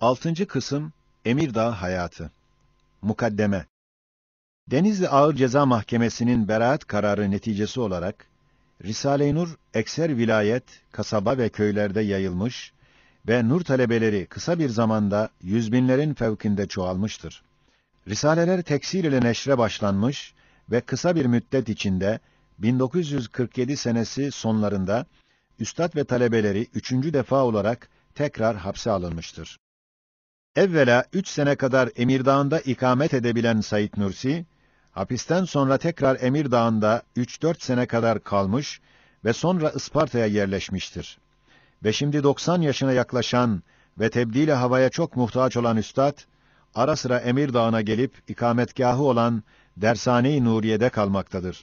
Altıncı kısım Emirdağ Hayatı Mukaddeme Denizli Ağır Ceza Mahkemesi'nin beraat kararı neticesi olarak Risale-i Nur ekser vilayet, kasaba ve köylerde yayılmış ve nur talebeleri kısa bir zamanda yüz binlerin fevkinde çoğalmıştır. Risaleler teksir ile neşre başlanmış ve kısa bir müddet içinde 1947 senesi sonlarında üstad ve talebeleri üçüncü defa olarak tekrar hapse alınmıştır. Evvela üç sene kadar Emirdağ'ında ikamet edebilen Said Nursi, hapisten sonra tekrar Emirdağ'ında üç dört sene kadar kalmış ve sonra Isparta'ya yerleşmiştir. Ve şimdi 90 yaşına yaklaşan ve tebdili havaya çok muhtaç olan üstad, ara sıra Emirdağ'ına gelip ikametgahı olan Dershane-i Nuriye'de kalmaktadır.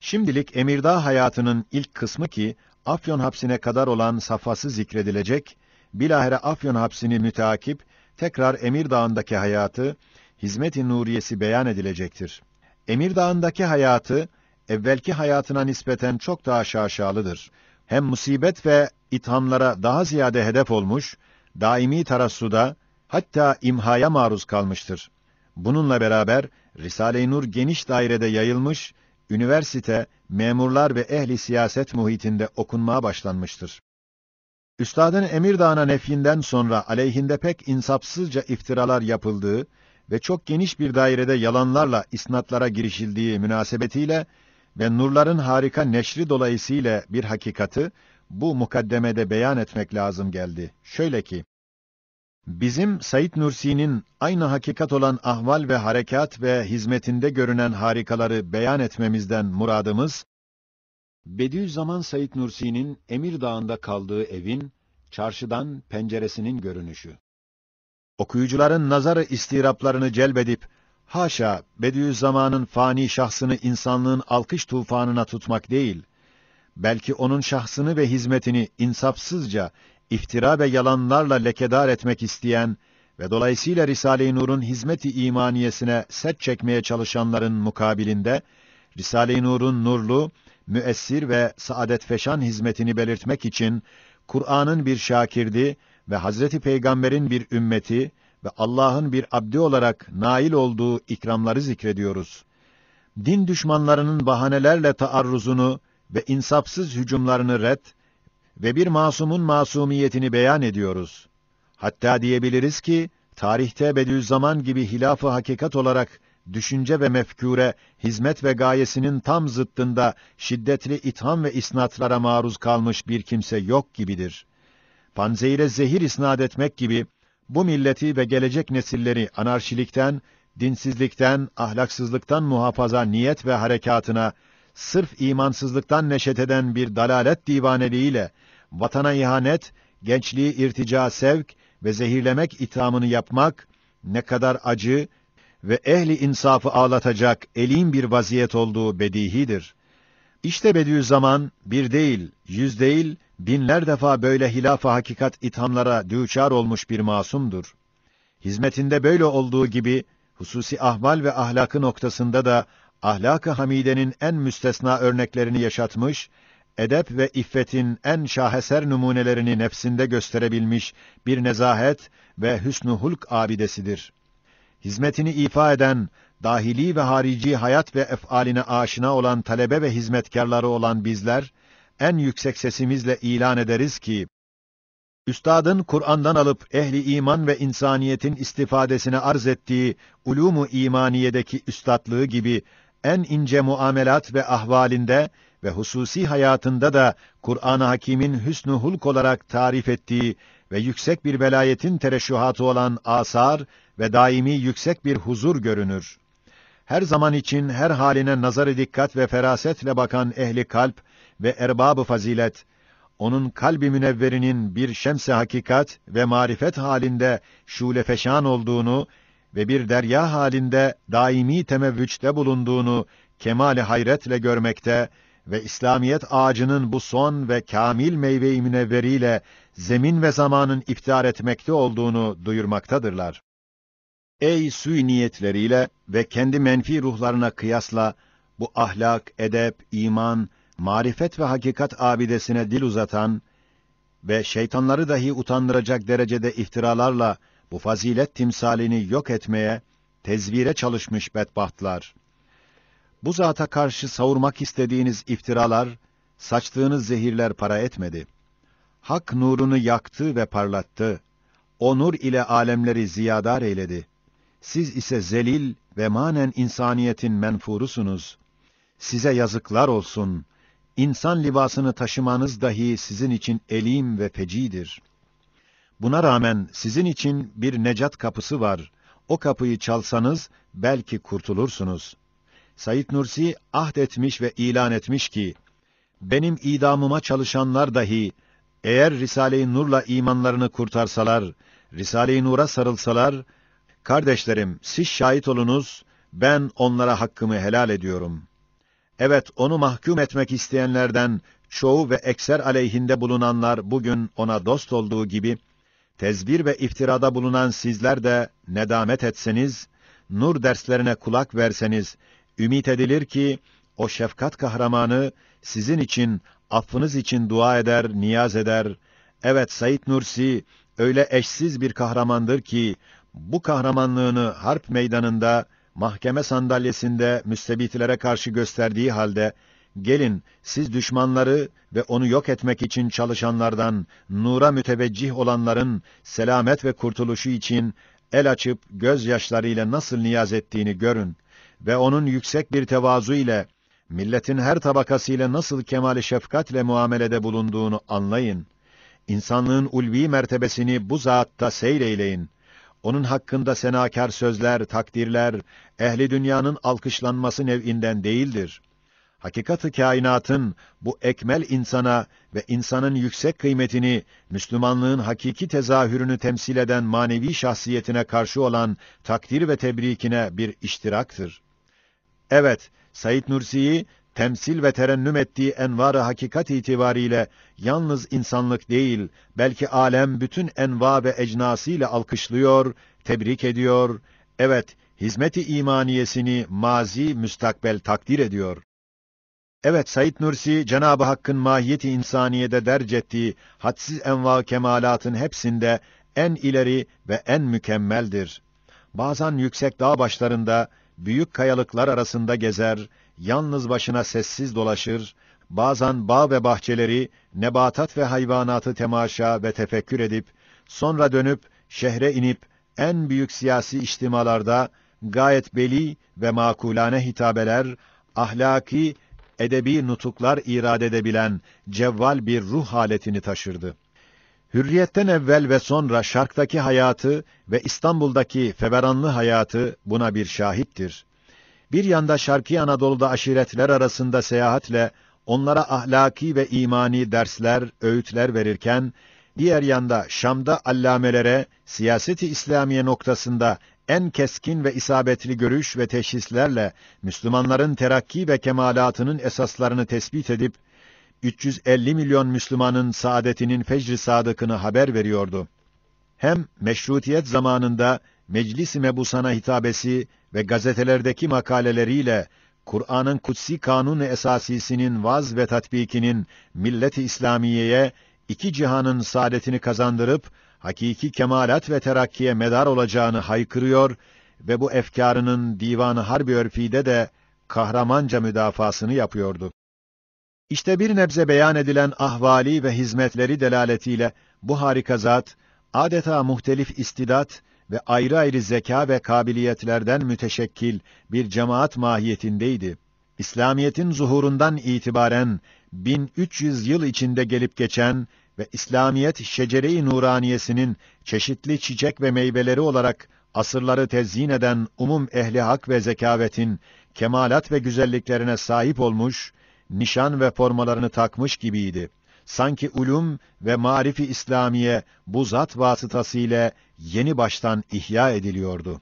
Şimdilik Emirdağ hayatının ilk kısmı ki Afyon hapsine kadar olan safhası zikredilecek bilahare Afyon hapsini müteakip, tekrar Emir Dağı'ndaki hayatı, hizmet-i nuriyesi beyan edilecektir. Emir Dağı'ndaki hayatı, evvelki hayatına nispeten çok daha şaşalıdır. Hem musibet ve ithamlara daha ziyade hedef olmuş, daimi tarassuda, hatta imhaya maruz kalmıştır. Bununla beraber, Risale-i Nur geniş dairede yayılmış, üniversite, memurlar ve ehli siyaset muhitinde okunmaya başlanmıştır. Üstadın Emirdağ'ına nefyinden sonra aleyhinde pek insapsızca iftiralar yapıldığı ve çok geniş bir dairede yalanlarla isnatlara girişildiği münasebetiyle ve nurların harika neşri dolayısıyla bir hakikati bu mukaddemede beyan etmek lazım geldi. Şöyle ki, bizim Said Nursi'nin aynı hakikat olan ahval ve harekat ve hizmetinde görünen harikaları beyan etmemizden muradımız, Bediüzzaman Said Nursi'nin Emir Dağı'nda kaldığı evin çarşıdan penceresinin görünüşü. Okuyucuların nazarı istiraplarını celbedip haşa Bediüzzaman'ın fani şahsını insanlığın alkış tufanına tutmak değil, belki onun şahsını ve hizmetini insafsızca iftira ve yalanlarla lekedar etmek isteyen ve dolayısıyla Risale-i Nur'un hizmeti imaniyesine set çekmeye çalışanların mukabilinde Risale-i Nur'un nurlu müessir ve Saadet saadetfeşan hizmetini belirtmek için Kur'an'ın bir şakirdi ve Hazreti Peygamber'in bir ümmeti ve Allah'ın bir abdi olarak nail olduğu ikramları zikrediyoruz. Din düşmanlarının bahanelerle taarruzunu ve insafsız hücumlarını red ve bir masumun masumiyetini beyan ediyoruz. Hatta diyebiliriz ki tarihte Bediüzzaman gibi hilaf-ı hakikat olarak düşünce ve mefkure, hizmet ve gayesinin tam zıttında şiddetli itham ve isnatlara maruz kalmış bir kimse yok gibidir. Panzeire zehir isnat etmek gibi, bu milleti ve gelecek nesilleri anarşilikten, dinsizlikten, ahlaksızlıktan muhafaza niyet ve harekatına, sırf imansızlıktan neşet eden bir dalalet divaneliğiyle, vatana ihanet, gençliği irtica sevk ve zehirlemek ithamını yapmak, ne kadar acı ve ehli insafı ağlatacak elin bir vaziyet olduğu bedihidir. İşte Bediüzzaman bir değil, yüz değil, binler defa böyle hilaf-ı hakikat ithamlara düçar olmuş bir masumdur. Hizmetinde böyle olduğu gibi hususi ahval ve ahlakı noktasında da ahlak-ı hamidenin en müstesna örneklerini yaşatmış, edep ve iffetin en şaheser numunelerini nefsinde gösterebilmiş bir nezahet ve hüsnü hulk abidesidir hizmetini ifa eden, dahili ve harici hayat ve efaline aşina olan talebe ve hizmetkarları olan bizler, en yüksek sesimizle ilan ederiz ki, Üstadın Kur'an'dan alıp ehli iman ve insaniyetin istifadesine arz ettiği ulumu imaniyedeki üstatlığı gibi en ince muamelat ve ahvalinde ve hususi hayatında da Kur'an-ı Hakîm'in hüsnü hulk olarak tarif ettiği ve yüksek bir velayetin tereşühatı olan asar ve daimi yüksek bir huzur görünür. Her zaman için her haline nazarı dikkat ve ferasetle bakan ehli kalp ve erbabı fazilet, onun kalbi münevverinin bir şemse hakikat ve marifet halinde şule feşan olduğunu ve bir derya halinde daimi temevvüçte bulunduğunu kemale hayretle görmekte ve İslamiyet ağacının bu son ve kamil meyve-i münevveriyle zemin ve zamanın iftar etmekte olduğunu duyurmaktadırlar. Ey suy niyetleriyle ve kendi menfi ruhlarına kıyasla bu ahlak, edep, iman, marifet ve hakikat abidesine dil uzatan ve şeytanları dahi utandıracak derecede iftiralarla bu fazilet timsalini yok etmeye, tezvire çalışmış bedbahtlar. Bu zata karşı savurmak istediğiniz iftiralar, saçtığınız zehirler para etmedi. Hak nurunu yaktı ve parlattı. O nur ile alemleri ziyadar eyledi. Siz ise zelil ve manen insaniyetin menfurusunuz. Size yazıklar olsun. İnsan libasını taşımanız dahi sizin için elim ve fecidir. Buna rağmen sizin için bir necat kapısı var. O kapıyı çalsanız belki kurtulursunuz. Said Nursi ahd ve ilan etmiş ki benim idamıma çalışanlar dahi eğer Risale-i Nur'la imanlarını kurtarsalar, Risale-i Nur'a sarılsalar, kardeşlerim siz şahit olunuz, ben onlara hakkımı helal ediyorum. Evet, onu mahkum etmek isteyenlerden çoğu ve ekser aleyhinde bulunanlar bugün ona dost olduğu gibi, tezbir ve iftirada bulunan sizler de nedamet etseniz, nur derslerine kulak verseniz, Ümit edilir ki o şefkat kahramanı sizin için, affınız için dua eder, niyaz eder. Evet Said Nursi öyle eşsiz bir kahramandır ki bu kahramanlığını harp meydanında, mahkeme sandalyesinde müstebitlere karşı gösterdiği halde gelin siz düşmanları ve onu yok etmek için çalışanlardan, nura müteveccih olanların selamet ve kurtuluşu için el açıp gözyaşlarıyla nasıl niyaz ettiğini görün ve onun yüksek bir tevazu ile milletin her tabakasıyla nasıl kemali şefkatle muamelede bulunduğunu anlayın. İnsanlığın ulvi mertebesini bu zatta seyreyleyin. Onun hakkında senakar sözler, takdirler, ehli dünyanın alkışlanması nev'inden değildir. Hakikatı kainatın bu ekmel insana ve insanın yüksek kıymetini, Müslümanlığın hakiki tezahürünü temsil eden manevi şahsiyetine karşı olan takdir ve tebrikine bir iştiraktır.'' Evet, Said Nursi'yi temsil ve terennüm ettiği envar hakikat itibariyle yalnız insanlık değil, belki alem bütün enva ve ecnasıyla alkışlıyor, tebrik ediyor. Evet, hizmeti imaniyesini mazi müstakbel takdir ediyor. Evet, Said Nursi, Cenab-ı Hakk'ın mahiyeti insaniyede derc ettiği hadsiz enva kemalatın hepsinde en ileri ve en mükemmeldir. Bazen yüksek dağ başlarında, büyük kayalıklar arasında gezer, yalnız başına sessiz dolaşır, bazen bağ ve bahçeleri, nebatat ve hayvanatı temaşa ve tefekkür edip, sonra dönüp şehre inip en büyük siyasi içtimalarda gayet beli ve makulane hitabeler, ahlaki, edebi nutuklar irade edebilen cevval bir ruh haletini taşırdı. Hürriyetten evvel ve sonra Şark'taki hayatı ve İstanbul'daki feveranlı hayatı buna bir şahittir. Bir yanda Şarkı Anadolu'da aşiretler arasında seyahatle onlara ahlaki ve imani dersler, öğütler verirken, diğer yanda Şam'da allamelere siyaseti İslamiye noktasında en keskin ve isabetli görüş ve teşhislerle Müslümanların terakki ve kemalatının esaslarını tespit edip 350 milyon Müslümanın saadetinin fecr-i sadıkını haber veriyordu. Hem meşrutiyet zamanında Meclis-i Mebusan'a hitabesi ve gazetelerdeki makaleleriyle Kur'an'ın kutsi kanun esasisinin vaz ve tatbikinin millet-i İslamiye'ye iki cihanın saadetini kazandırıp hakiki kemalat ve terakkiye medar olacağını haykırıyor ve bu efkarının divanı harbi örfide de kahramanca müdafasını yapıyordu. İşte bir nebze beyan edilen ahvali ve hizmetleri delaletiyle bu harika zat adeta muhtelif istidat ve ayrı ayrı zeka ve kabiliyetlerden müteşekkil bir cemaat mahiyetindeydi. İslamiyetin zuhurundan itibaren 1300 yıl içinde gelip geçen ve İslamiyet şecere-i nuraniyesinin çeşitli çiçek ve meyveleri olarak asırları tezyin eden umum ehli hak ve zekavetin kemalat ve güzelliklerine sahip olmuş nişan ve formalarını takmış gibiydi. Sanki ulum ve marifi İslamiye bu zat vasıtasıyla yeni baştan ihya ediliyordu.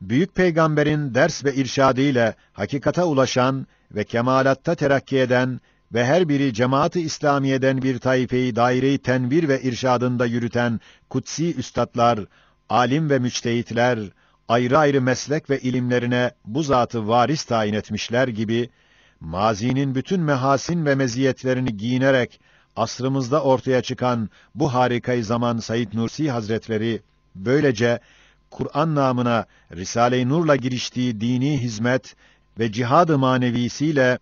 Büyük peygamberin ders ve irşadıyla hakikata ulaşan ve kemalatta terakki eden ve her biri cemaati İslamiye'den bir taifeyi daireyi tenvir ve irşadında yürüten kutsi üstatlar, alim ve müçtehitler ayrı ayrı meslek ve ilimlerine bu zatı varis tayin etmişler gibi mazinin bütün mehasin ve meziyetlerini giyinerek asrımızda ortaya çıkan bu harikayı zaman Said Nursi Hazretleri böylece Kur'an namına Risale-i Nur'la giriştiği dini hizmet ve cihad-ı manevisiyle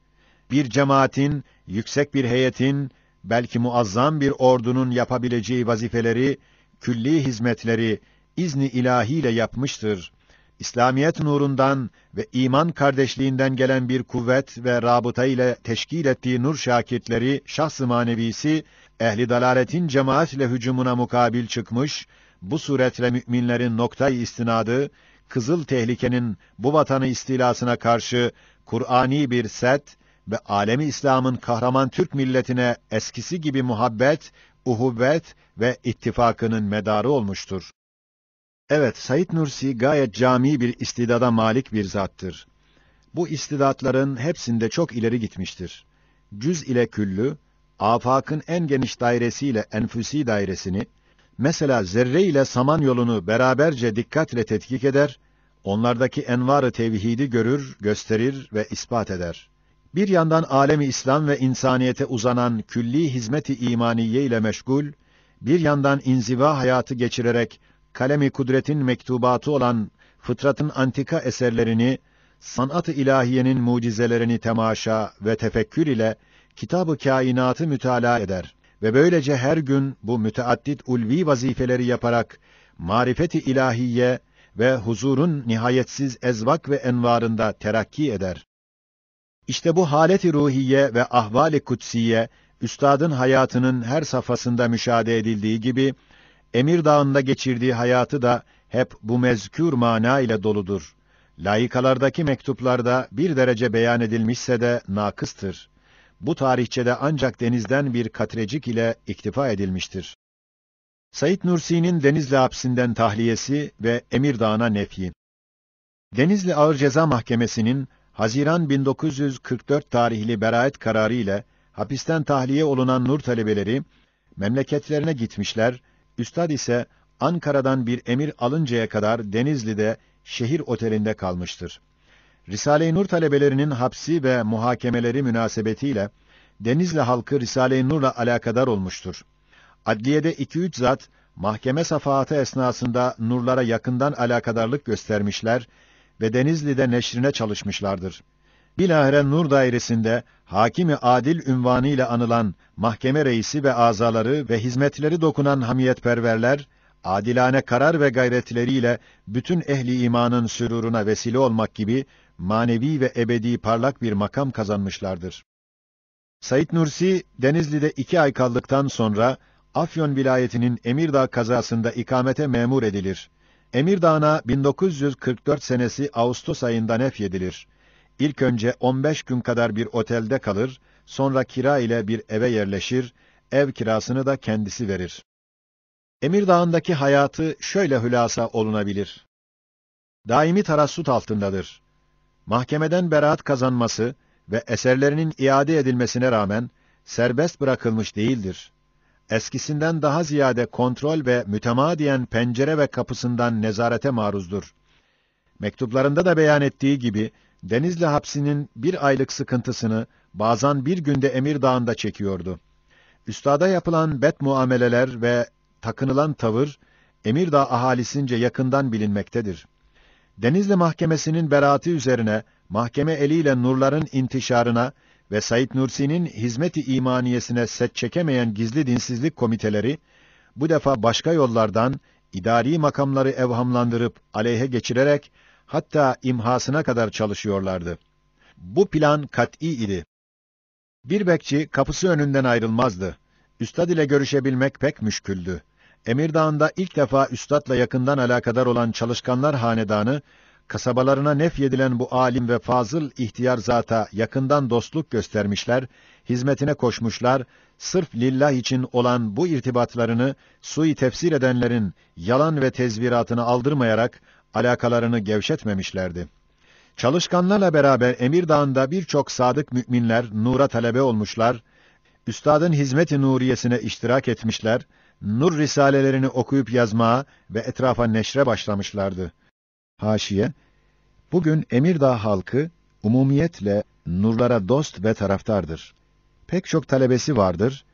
bir cemaatin, yüksek bir heyetin, belki muazzam bir ordunun yapabileceği vazifeleri, külli hizmetleri izni ilahiyle yapmıştır. İslamiyet nurundan ve iman kardeşliğinden gelen bir kuvvet ve rabıta ile teşkil ettiği nur şakitleri şahs-ı manevisi, ehli dalaletin cemaatle hücumuna mukabil çıkmış, bu suretle müminlerin noktay istinadı, kızıl tehlikenin bu vatanı istilasına karşı Kur'ani bir set ve alemi İslam'ın kahraman Türk milletine eskisi gibi muhabbet, uhuvvet ve ittifakının medarı olmuştur. Evet, Said Nursi gayet cami bir istidada malik bir zattır. Bu istidatların hepsinde çok ileri gitmiştir. Cüz ile küllü, afakın en geniş dairesiyle enfüsi dairesini, mesela zerre ile saman yolunu beraberce dikkatle tetkik eder, onlardaki envarı tevhidi görür, gösterir ve ispat eder. Bir yandan alemi İslam ve insaniyete uzanan külli hizmeti imaniye ile meşgul, bir yandan inziva hayatı geçirerek kalemi kudretin mektubatı olan fıtratın antika eserlerini, sanat-ı ilahiyenin mucizelerini temaşa ve tefekkür ile kitab-ı kainatı mütala eder ve böylece her gün bu müteaddit ulvi vazifeleri yaparak marifeti ilahiye ve huzurun nihayetsiz ezvak ve envarında terakki eder. İşte bu haleti ruhiye ve ahvali kutsiye üstadın hayatının her safhasında müşahede edildiği gibi Emir Dağı'nda geçirdiği hayatı da hep bu mezkür mana ile doludur. Layıkalardaki mektuplarda bir derece beyan edilmişse de nakıstır. Bu tarihçede ancak denizden bir katrecik ile iktifa edilmiştir. Said Nursi'nin Denizli hapsinden tahliyesi ve Emir Dağı'na nefi. Denizli Ağır Ceza Mahkemesi'nin Haziran 1944 tarihli beraat kararı ile hapisten tahliye olunan Nur talebeleri memleketlerine gitmişler Üstad ise Ankara'dan bir emir alıncaya kadar Denizli'de şehir otelinde kalmıştır. Risale-i Nur talebelerinin hapsi ve muhakemeleri münasebetiyle Denizli halkı Risale-i Nur'la alakadar olmuştur. Adliyede iki üç zat mahkeme safahatı esnasında Nurlara yakından alakadarlık göstermişler ve Denizli'de neşrine çalışmışlardır bilahare Nur Dairesi'nde hakimi adil ünvanı ile anılan mahkeme reisi ve azaları ve hizmetleri dokunan hamiyetperverler, adilane karar ve gayretleriyle bütün ehli imanın süruruna vesile olmak gibi manevi ve ebedi parlak bir makam kazanmışlardır. Said Nursi, Denizli'de iki ay kaldıktan sonra Afyon vilayetinin Emirdağ kazasında ikamete memur edilir. Emirdağa 1944 senesi Ağustos ayında nef yedilir. İlk önce 15 gün kadar bir otelde kalır, sonra kira ile bir eve yerleşir, ev kirasını da kendisi verir. Emirdağ'ındaki hayatı şöyle hülasa olunabilir. Daimi tarassut altındadır. Mahkemeden beraat kazanması ve eserlerinin iade edilmesine rağmen serbest bırakılmış değildir. Eskisinden daha ziyade kontrol ve mütemadiyen pencere ve kapısından nezarete maruzdur. Mektuplarında da beyan ettiği gibi Denizli hapsinin bir aylık sıkıntısını bazen bir günde Emir Dağı'nda çekiyordu. Üstada yapılan bet muameleler ve takınılan tavır Emir Dağı ahalisince yakından bilinmektedir. Denizli Mahkemesi'nin beraati üzerine mahkeme eliyle nurların intişarına ve Said Nursi'nin hizmeti imaniyesine set çekemeyen gizli dinsizlik komiteleri bu defa başka yollardan idari makamları evhamlandırıp aleyhe geçirerek hatta imhasına kadar çalışıyorlardı. Bu plan kat'î idi. Bir bekçi kapısı önünden ayrılmazdı. Üstad ile görüşebilmek pek müşküldü. Emirdağ'ında ilk defa üstadla yakından alakadar olan çalışkanlar hanedanı, kasabalarına nefyedilen bu alim ve fazıl ihtiyar zata yakından dostluk göstermişler, hizmetine koşmuşlar, sırf lillah için olan bu irtibatlarını sui tefsir edenlerin yalan ve tezviratını aldırmayarak alakalarını gevşetmemişlerdi. Çalışkanlarla beraber Emir Dağında birçok sadık müminler nura talebe olmuşlar, üstadın hizmeti nuriyesine iştirak etmişler, nur risalelerini okuyup yazmaya ve etrafa neşre başlamışlardı. Haşiye, bugün Emir Dağ halkı, umumiyetle nurlara dost ve taraftardır. Pek çok talebesi vardır,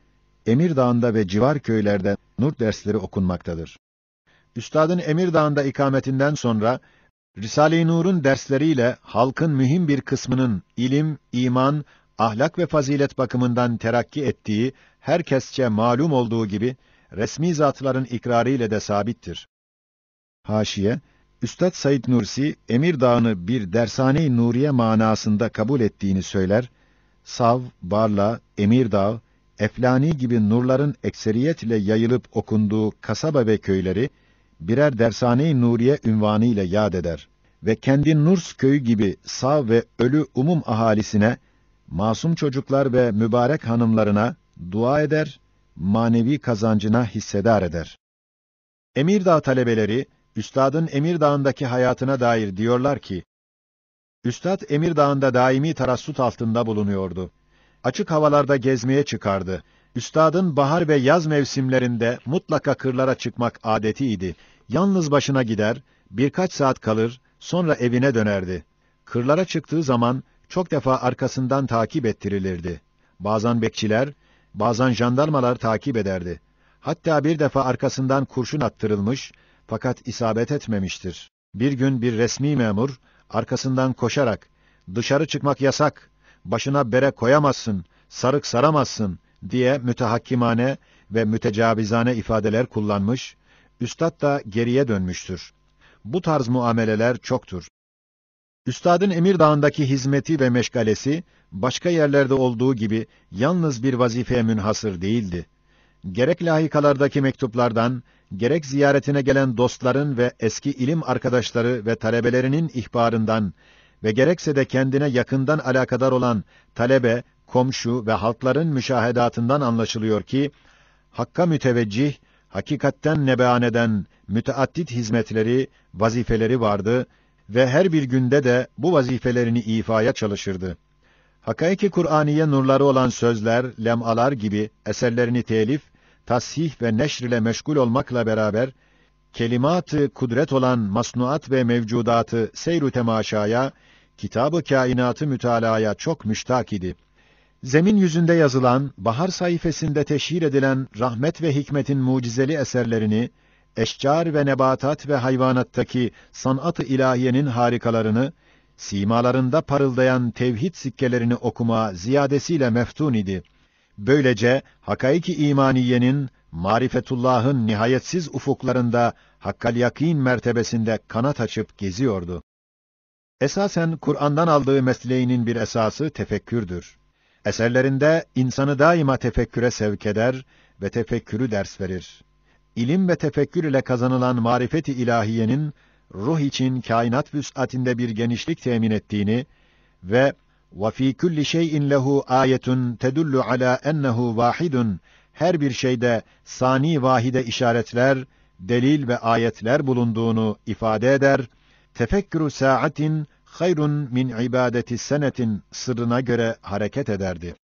Emir Dağında ve civar köylerde nur dersleri okunmaktadır. Üstadın Emir Dağında ikametinden sonra Risale-i Nur'un dersleriyle halkın mühim bir kısmının ilim, iman, ahlak ve fazilet bakımından terakki ettiği herkesçe malum olduğu gibi resmi zatların ikrarı ile de sabittir. Haşiye Üstad Said Nursi Emir Dağı'nı bir dershane-i nuriye manasında kabul ettiğini söyler. Sav, Barla, Emir Dağ, Eflani gibi nurların ekseriyetle yayılıp okunduğu kasaba ve köyleri birer dershane-i Nuriye ünvanı ile yad eder ve kendi Nurs köyü gibi sağ ve ölü umum ahalisine, masum çocuklar ve mübarek hanımlarına dua eder, manevi kazancına hissedar eder. Emirdağ talebeleri, Üstad'ın Emirdağ'ındaki hayatına dair diyorlar ki, Üstad Emirdağ'ında daimi tarassut altında bulunuyordu. Açık havalarda gezmeye çıkardı. Üstadın bahar ve yaz mevsimlerinde mutlaka kırlara çıkmak adeti idi. Yalnız başına gider, birkaç saat kalır, sonra evine dönerdi. Kırlara çıktığı zaman çok defa arkasından takip ettirilirdi. Bazen bekçiler, bazen jandarmalar takip ederdi. Hatta bir defa arkasından kurşun attırılmış fakat isabet etmemiştir. Bir gün bir resmi memur arkasından koşarak dışarı çıkmak yasak, başına bere koyamazsın, sarık saramazsın, diye mütehakkimane ve mütecavizane ifadeler kullanmış, üstad da geriye dönmüştür. Bu tarz muameleler çoktur. Üstadın Emirdağ'ındaki hizmeti ve meşgalesi, başka yerlerde olduğu gibi yalnız bir vazifeye münhasır değildi. Gerek lahikalardaki mektuplardan, gerek ziyaretine gelen dostların ve eski ilim arkadaşları ve talebelerinin ihbarından ve gerekse de kendine yakından alakadar olan talebe komşu ve halkların müşahedatından anlaşılıyor ki, hakka müteveccih, hakikatten nebean eden müteaddit hizmetleri, vazifeleri vardı ve her bir günde de bu vazifelerini ifaya çalışırdı. Hakaiki Kur'aniye nurları olan sözler, lemalar gibi eserlerini telif, tasih ve neşr ile meşgul olmakla beraber, kelimatı kudret olan masnuat ve mevcudatı seyru temaşaya, kitabı kainatı mütalaya çok müştak idi zemin yüzünde yazılan, bahar sayfasında teşhir edilen rahmet ve hikmetin mucizeli eserlerini, eşcar ve nebatat ve hayvanattaki sanat-ı ilahiyenin harikalarını, simalarında parıldayan tevhid sikkelerini okuma ziyadesiyle meftun idi. Böylece hakaiki imaniyenin marifetullah'ın nihayetsiz ufuklarında hakkal yakin mertebesinde kanat açıp geziyordu. Esasen Kur'an'dan aldığı mesleğinin bir esası tefekkürdür. Eserlerinde insanı daima tefekküre sevk eder ve tefekkürü ders verir. İlim ve tefekkür ile kazanılan marifeti ilahiyenin ruh için kainat vüs'atinde bir genişlik temin ettiğini ve وَفِي كُلِّ شَيْءٍ لَهُ آيَةٌ تَدُلُّ عَلَى أَنَّهُ وَاحِدٌ Her bir şeyde sani vahide işaretler, delil ve ayetler bulunduğunu ifade eder. Tefekkürü saatin hayrun min ibadeti senetin sırrına göre hareket ederdi.